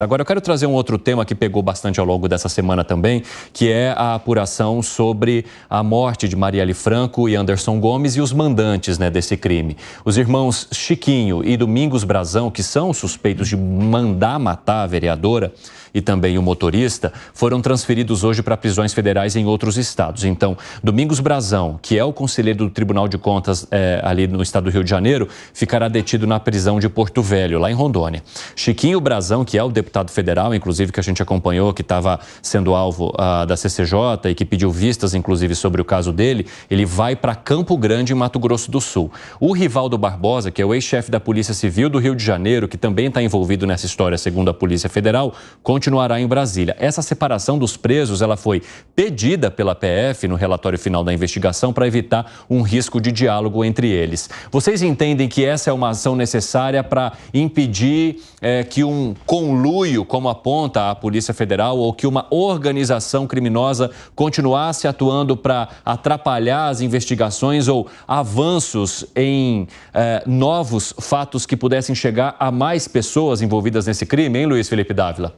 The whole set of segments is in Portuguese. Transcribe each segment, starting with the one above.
Agora eu quero trazer um outro tema que pegou bastante ao longo dessa semana também, que é a apuração sobre a morte de Marielle Franco e Anderson Gomes e os mandantes né, desse crime. Os irmãos Chiquinho e Domingos Brazão, que são suspeitos de mandar matar a vereadora, e também o motorista foram transferidos hoje para prisões federais em outros estados. Então, Domingos Brazão, que é o conselheiro do Tribunal de Contas é, ali no estado do Rio de Janeiro, ficará detido na prisão de Porto Velho, lá em Rondônia. Chiquinho Brazão, que é o deputado federal, inclusive que a gente acompanhou, que estava sendo alvo ah, da CCJ e que pediu vistas, inclusive, sobre o caso dele, ele vai para Campo Grande, em Mato Grosso do Sul. O Rivaldo Barbosa, que é o ex-chefe da Polícia Civil do Rio de Janeiro, que também está envolvido nessa história, segundo a Polícia Federal, continuará em Brasília. Essa separação dos presos ela foi pedida pela PF no relatório final da investigação para evitar um risco de diálogo entre eles. Vocês entendem que essa é uma ação necessária para impedir é, que um conluio, como aponta a Polícia Federal, ou que uma organização criminosa continuasse atuando para atrapalhar as investigações ou avanços em é, novos fatos que pudessem chegar a mais pessoas envolvidas nesse crime, hein, Luiz Felipe Dávila?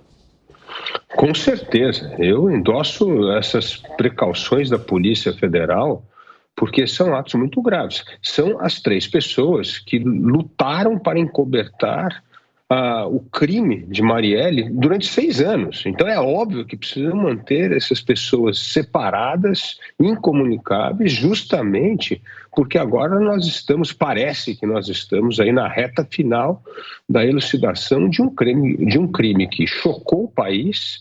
Com certeza. Eu endosso essas precauções da Polícia Federal porque são atos muito graves. São as três pessoas que lutaram para encobertar ah, o crime de Marielle durante seis anos. Então é óbvio que precisam manter essas pessoas separadas, incomunicáveis, justamente porque agora nós estamos, parece que nós estamos aí na reta final da elucidação de um crime, de um crime que chocou o país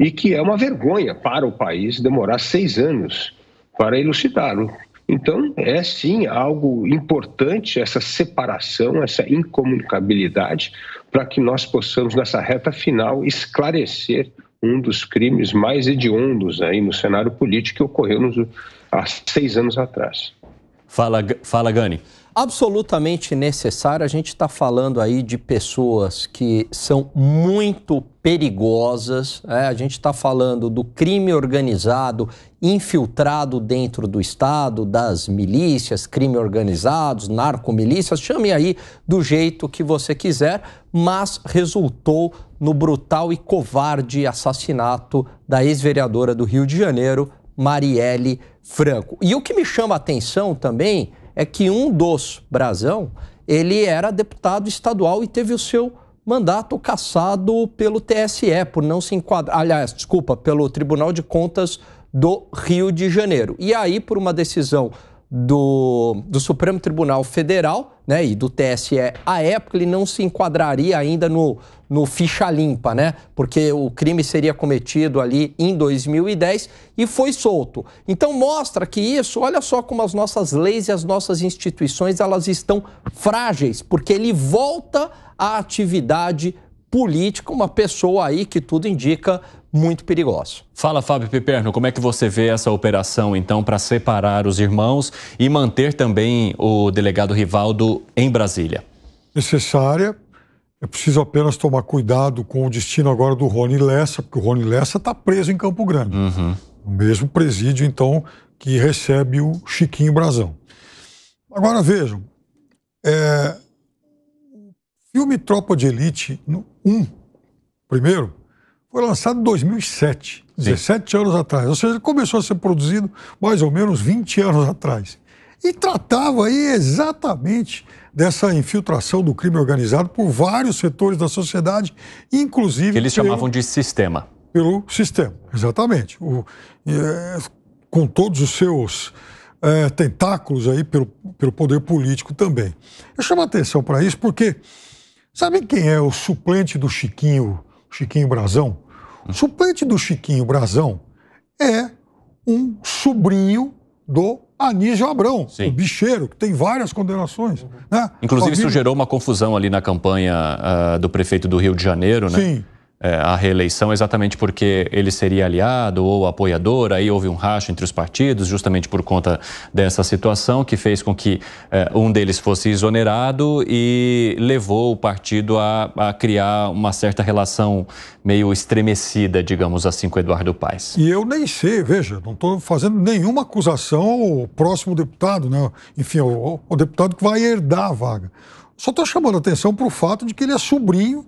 e que é uma vergonha para o país demorar seis anos para elucidá-lo. Então, é sim algo importante essa separação, essa incomunicabilidade, para que nós possamos, nessa reta final, esclarecer um dos crimes mais hediondos aí no cenário político que ocorreu nos, há seis anos atrás. Fala, fala Gani. Absolutamente necessário, a gente está falando aí de pessoas que são muito perigosas, é? a gente está falando do crime organizado infiltrado dentro do Estado, das milícias, crime organizados, narcomilícias, chame aí do jeito que você quiser, mas resultou no brutal e covarde assassinato da ex-vereadora do Rio de Janeiro, Marielle Franco. E o que me chama a atenção também é que um dos Brasão, ele era deputado estadual e teve o seu mandato cassado pelo TSE por não se enquadrar, aliás, desculpa, pelo Tribunal de Contas do Rio de Janeiro. E aí, por uma decisão do, do Supremo Tribunal Federal né, e do TSE, à época ele não se enquadraria ainda no, no ficha limpa, né? Porque o crime seria cometido ali em 2010 e foi solto. Então mostra que isso, olha só como as nossas leis e as nossas instituições, elas estão frágeis, porque ele volta à atividade político, uma pessoa aí que tudo indica muito perigosa. Fala, Fábio Piperno, como é que você vê essa operação, então, para separar os irmãos e manter também o delegado Rivaldo em Brasília? Necessária. É preciso apenas tomar cuidado com o destino agora do Rony Lessa, porque o Rony Lessa está preso em Campo Grande. Uhum. O mesmo presídio, então, que recebe o Chiquinho Brazão. Agora vejam, é, e o Metrópole de Elite 1, um, primeiro, foi lançado em 2007, Sim. 17 anos atrás. Ou seja, começou a ser produzido mais ou menos 20 anos atrás. E tratava aí exatamente dessa infiltração do crime organizado por vários setores da sociedade, inclusive. Eles pelo, chamavam de sistema. Pelo sistema, exatamente. O, é, com todos os seus é, tentáculos aí pelo, pelo poder político também. Eu chamo a atenção para isso porque Sabe quem é o suplente do Chiquinho, Chiquinho Brazão? O suplente do Chiquinho Brazão é um sobrinho do Anísio Abrão, Sim. o bicheiro, que tem várias condenações. Né? Inclusive, Família... isso gerou uma confusão ali na campanha uh, do prefeito do Rio de Janeiro, né? Sim. É, a reeleição exatamente porque ele seria aliado ou apoiador, aí houve um racho entre os partidos, justamente por conta dessa situação que fez com que é, um deles fosse exonerado e levou o partido a, a, criar uma certa relação meio estremecida, digamos assim, com Eduardo Paes. E eu nem sei, veja, não estou fazendo nenhuma acusação ao próximo deputado, né? enfim, ao, ao deputado que vai herdar a vaga. Só estou chamando a atenção para o fato de que ele é sobrinho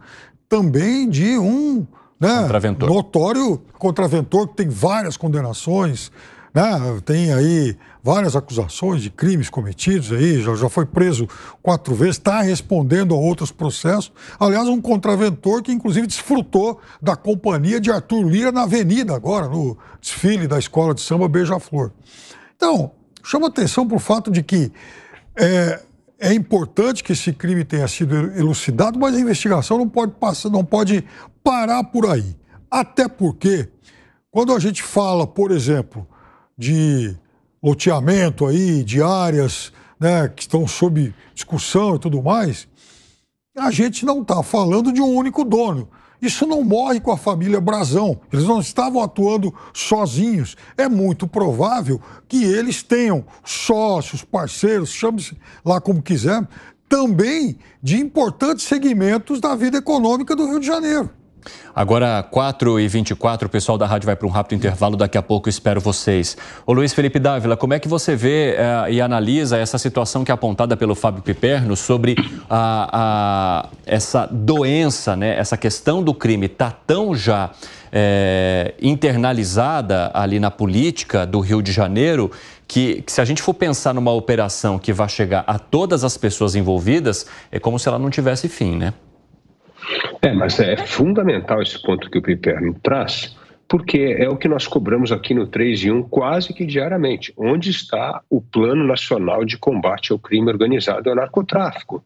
também de um né, contraventor. notório contraventor que tem várias condenações, né, tem aí várias acusações de crimes cometidos aí, já, já foi preso quatro vezes, está respondendo a outros processos. Aliás, um contraventor que inclusive desfrutou da companhia de Arthur Lira na avenida agora, no desfile da escola de samba Beija-Flor. Então, chama atenção para o fato de que é, é importante que esse crime tenha sido elucidado, mas a investigação não pode, passar, não pode parar por aí. Até porque, quando a gente fala, por exemplo, de loteamento aí, de áreas né, que estão sob discussão e tudo mais, a gente não está falando de um único dono. Isso não morre com a família Brazão. Eles não estavam atuando sozinhos. É muito provável que eles tenham sócios, parceiros, chame-se lá como quiser, também de importantes segmentos da vida econômica do Rio de Janeiro. Agora, 4 e 24 o pessoal da rádio vai para um rápido intervalo, daqui a pouco espero vocês. Ô Luiz Felipe Dávila, como é que você vê eh, e analisa essa situação que é apontada pelo Fábio Piperno sobre a, a, essa doença, né, essa questão do crime está tão já eh, internalizada ali na política do Rio de Janeiro que, que, se a gente for pensar numa operação que vai chegar a todas as pessoas envolvidas, é como se ela não tivesse fim, né? É, mas é fundamental esse ponto que o Piperno traz, porque é o que nós cobramos aqui no 3 em 1 quase que diariamente. Onde está o Plano Nacional de Combate ao Crime Organizado e ao Narcotráfico?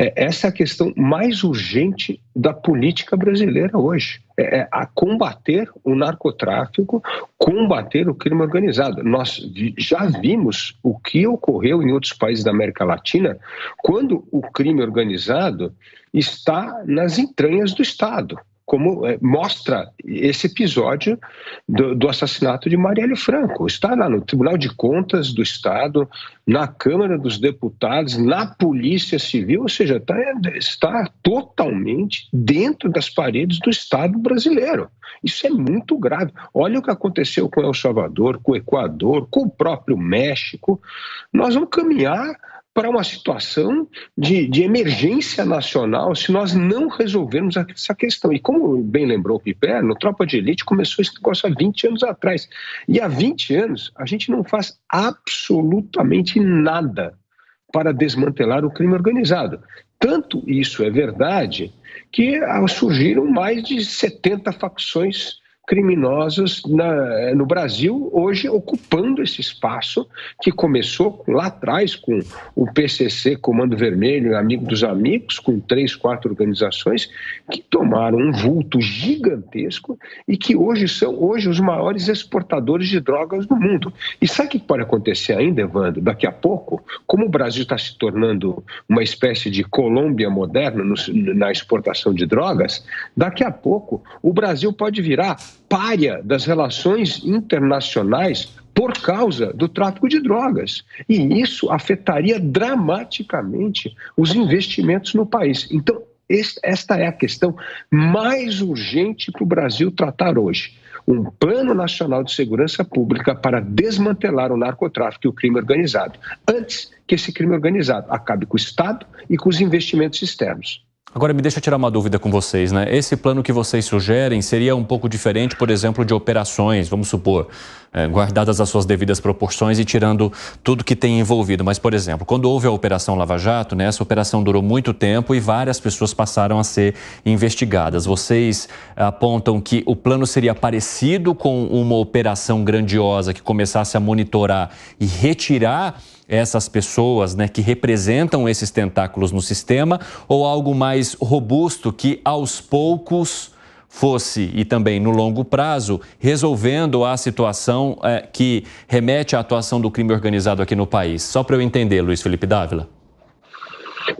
É, essa é a questão mais urgente da política brasileira hoje. É, é a combater o narcotráfico, combater o crime organizado. Nós já vimos o que ocorreu em outros países da América Latina quando o crime organizado está nas entranhas do Estado como é, mostra esse episódio do, do, assassinato de Marielle Franco. Está lá no Tribunal de Contas do Estado, na Câmara dos Deputados, na Polícia Civil, ou seja, está, está totalmente dentro das paredes do Estado brasileiro. Isso é muito grave. Olha o que aconteceu com El Salvador, com o Equador, com o próprio México. Nós vamos caminhar para uma situação de, de, emergência nacional se nós não resolvermos essa questão. E como bem lembrou o Piper, no Tropa de Elite começou esse negócio há 20 anos atrás. E há 20 anos a gente não faz absolutamente nada para desmantelar o crime organizado. Tanto isso é verdade que ah, surgiram mais de 70 facções criminosos na, no Brasil hoje ocupando esse espaço que começou lá atrás com o PCC, Comando Vermelho, Amigo dos Amigos, com três, quatro organizações que tomaram um vulto gigantesco e que hoje são hoje os maiores exportadores de drogas do mundo. E sabe o que pode acontecer ainda, Evandro? Daqui a pouco, como o Brasil está se tornando uma espécie de Colômbia moderna no, na exportação de drogas, daqui a pouco o Brasil pode virar párea das relações internacionais por causa do tráfico de drogas. E isso afetaria dramaticamente os investimentos no país. Então, esta é a questão mais urgente para o Brasil tratar hoje. Um plano nacional de segurança pública para desmantelar o narcotráfico e o crime organizado, antes que esse crime organizado acabe com o Estado e com os investimentos externos. Agora me deixa tirar uma dúvida com vocês, né? Esse plano que vocês sugerem seria um pouco diferente, por exemplo, de operações, vamos supor, é, guardadas as suas devidas proporções e tirando tudo que tem envolvido. Mas, por exemplo, quando houve a Operação Lava Jato, né, essa operação durou muito tempo e várias pessoas passaram a ser investigadas. Vocês apontam que o plano seria parecido com uma operação grandiosa que começasse a monitorar e retirar essas pessoas né, que representam esses tentáculos no sistema ou algo mais mais robusto que aos poucos fosse e também no longo prazo resolvendo a situação é, que remete à atuação do crime organizado aqui no país. Só para eu entender, Luiz Felipe Dávila.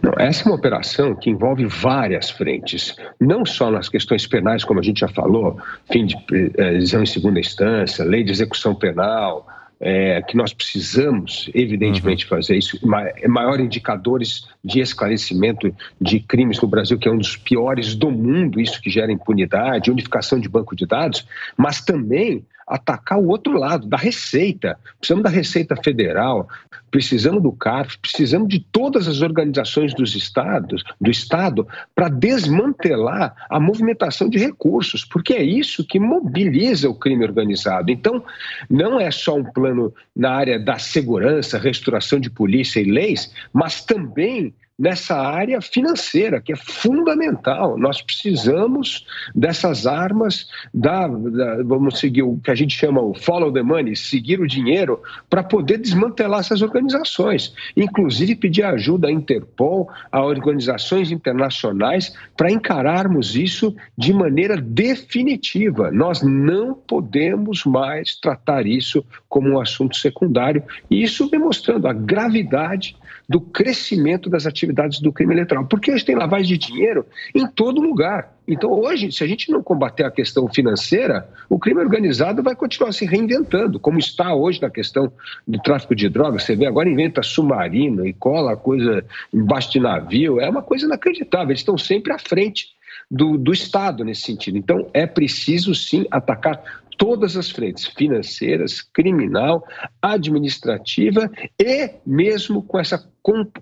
Não, essa é uma operação que envolve várias frentes, não só nas questões penais, como a gente já falou, fim de eh, prisão em segunda instância, lei de execução penal, é, que nós precisamos, evidentemente, uhum. fazer isso. Maior indicadores de esclarecimento de crimes no Brasil, que é um dos piores do mundo, isso que gera impunidade, unificação de banco de dados, mas também atacar o outro lado, da receita. Precisamos da Receita Federal, precisamos do CARF, precisamos de todas as organizações dos estados, do Estado, para desmantelar a movimentação de recursos, porque é isso que mobiliza o crime organizado. Então, não é só um plano na área da segurança, restauração de polícia e leis, mas também nessa área financeira, que é fundamental. Nós precisamos dessas armas, da, da, vamos seguir o que a gente chama o follow the money, seguir o dinheiro, para poder desmantelar essas organizações. Inclusive pedir ajuda à Interpol, a organizações internacionais, para encararmos isso de maneira definitiva. Nós não podemos mais tratar isso como um assunto secundário. E isso demonstrando a gravidade do crescimento das atividades atividades do crime eleitoral. Porque hoje tem lavagem de dinheiro em todo lugar. Então, hoje, se a gente não combater a questão financeira, o crime organizado vai continuar se reinventando, como está hoje na questão do tráfico de drogas. Você vê, agora inventa submarino e cola coisa embaixo de navio. É uma coisa inacreditável. Eles estão sempre à frente do, do Estado nesse sentido. Então, é preciso sim atacar todas as frentes, financeiras, criminal, administrativa e mesmo com essa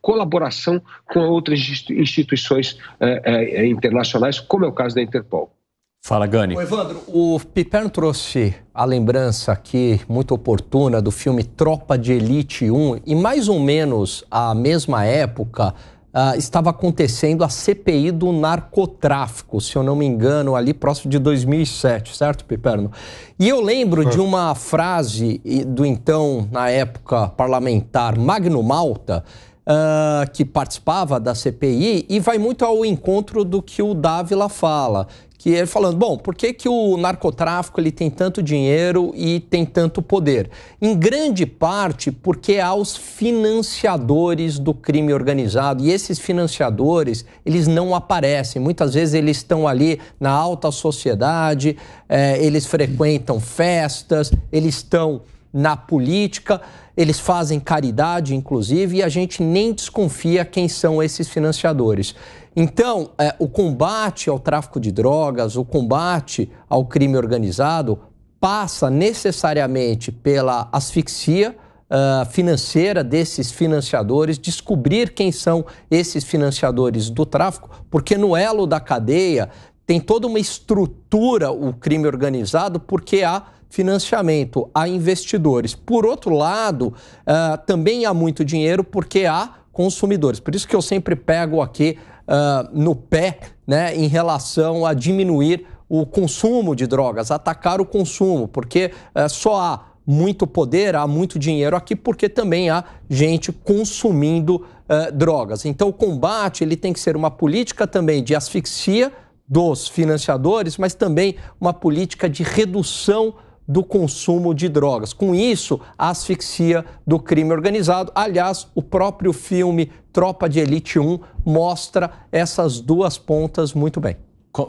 colaboração com outras instituições eh, eh, internacionais, como é o caso da Interpol. Fala, Gani. Ô, Evandro, o Piperno trouxe a lembrança aqui muito oportuna do filme Tropa de Elite 1 e mais ou menos a mesma época Uh, estava acontecendo a CPI do narcotráfico, se eu não me engano, ali próximo de 2007, certo, Piperno? E eu lembro é. de uma frase do então, na época, parlamentar Magno Malta, uh, que participava da CPI, e vai muito ao encontro do que o Dávila fala, que ele falando, bom, por que, que o narcotráfico ele tem tanto dinheiro e tem tanto poder? Em grande parte porque há os financiadores do crime organizado e esses financiadores eles não aparecem. Muitas vezes eles estão ali na alta sociedade, é, eles frequentam festas, eles estão na política, eles fazem caridade, inclusive, e a gente nem desconfia quem são esses financiadores. Então, é, o combate ao tráfico de drogas, o combate ao crime organizado, passa necessariamente pela asfixia uh, financeira desses financiadores, descobrir quem são esses financiadores do tráfico, porque no elo da cadeia tem toda uma estrutura o crime organizado, porque há financiamento, há investidores. Por outro lado, uh, também há muito dinheiro porque há consumidores. Por isso que eu sempre pego aqui uh, no pé né, em relação a diminuir o consumo de drogas, atacar o consumo, porque uh, só há muito poder, há muito dinheiro aqui, porque também há gente consumindo uh, drogas. Então, o combate ele tem que ser uma política também de asfixia dos financiadores, mas também uma política de redução do consumo de drogas. Com isso, a asfixia do crime organizado. Aliás, o próprio filme Tropa de Elite 1 mostra essas duas pontas muito bem.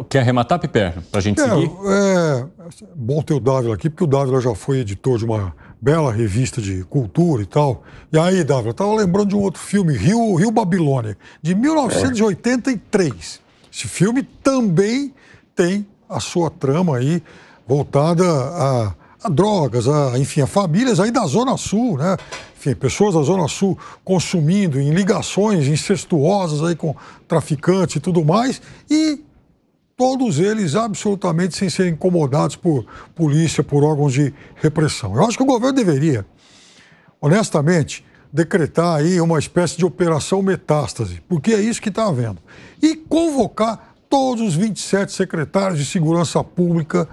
Quer arrematar, Piper, para a gente é, seguir? É bom ter o Dávila aqui, porque o Dávila já foi editor de uma bela revista de cultura e tal. E aí, Dávila, estava lembrando de um outro filme, Rio, Rio Babilônia, de 1983. É. Esse filme também tem a sua trama aí voltada a, a drogas, a, enfim, a famílias aí da Zona Sul, né? Enfim, pessoas da Zona Sul consumindo em ligações incestuosas aí com traficantes e tudo mais, e todos eles absolutamente sem serem incomodados por polícia, por órgãos de repressão. Eu acho que o governo deveria, honestamente, decretar aí uma espécie de operação metástase, porque é isso que está havendo, e convocar todos os 27 secretários de segurança pública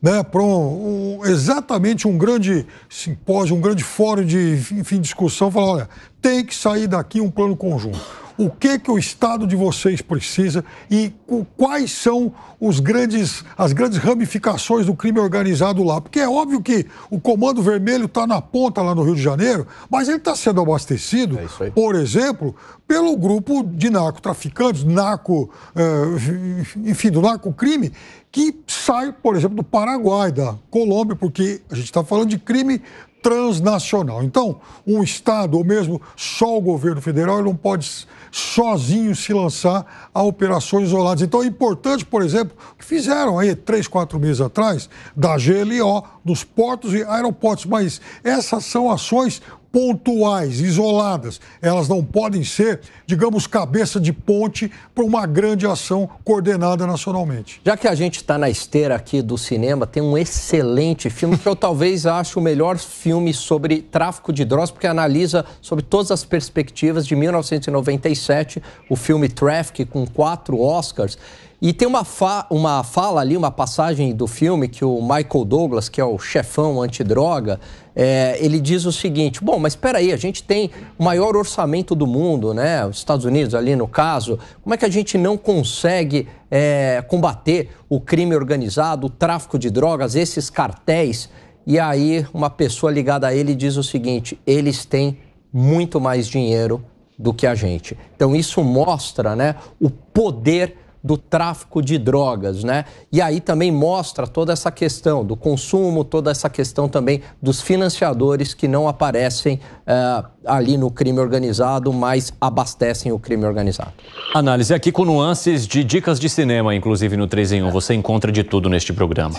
né, para um, um, exatamente um grande simpósio, um grande fórum de enfim, discussão, falar, olha, tem que sair daqui um plano conjunto. O que que o Estado de vocês precisa e quais são os grandes, as grandes ramificações do crime organizado lá? Porque é óbvio que o Comando Vermelho está na ponta lá no Rio de Janeiro, mas ele está sendo abastecido, é por exemplo, pelo grupo de narcotraficantes, narco, eh, enfim, do narcocrime, que sai, por exemplo, do Paraguai, da Colômbia, porque a gente está falando de crime transnacional. Então, um Estado, ou mesmo só o governo federal, não pode sozinho se lançar a operações isoladas. Então, é importante, por exemplo, o que fizeram aí três, quatro meses atrás, da GLO, dos portos e aeroportos. Mas essas são ações pontuais, isoladas. Elas não podem ser, digamos, cabeça de ponte para uma grande ação coordenada nacionalmente. Já que a gente está na esteira aqui do cinema, tem um excelente filme que eu talvez acho o melhor filme sobre tráfico de drogas, porque analisa sobre todas as perspectivas de 1997, o filme Traffic, com quatro Oscars. E tem uma, fa uma fala ali, uma passagem do filme que o Michael Douglas, que é o chefão antidroga, é, ele diz o seguinte: bom, mas espera aí, a gente tem o maior orçamento do mundo, né? Os Estados Unidos ali no caso. Como é que a gente não consegue é, combater o crime organizado, o tráfico de drogas, esses cartéis? E aí uma pessoa ligada a ele diz o seguinte: eles têm muito mais dinheiro do que a gente. Então isso mostra, né, o poder do tráfico de drogas, né? E aí também mostra toda essa questão do consumo, toda essa questão também dos financiadores que não aparecem uh, ali no crime organizado, mas abastecem o crime organizado. Análise aqui com nuances de dicas de cinema, inclusive no 3 em 1. Você encontra de tudo neste programa.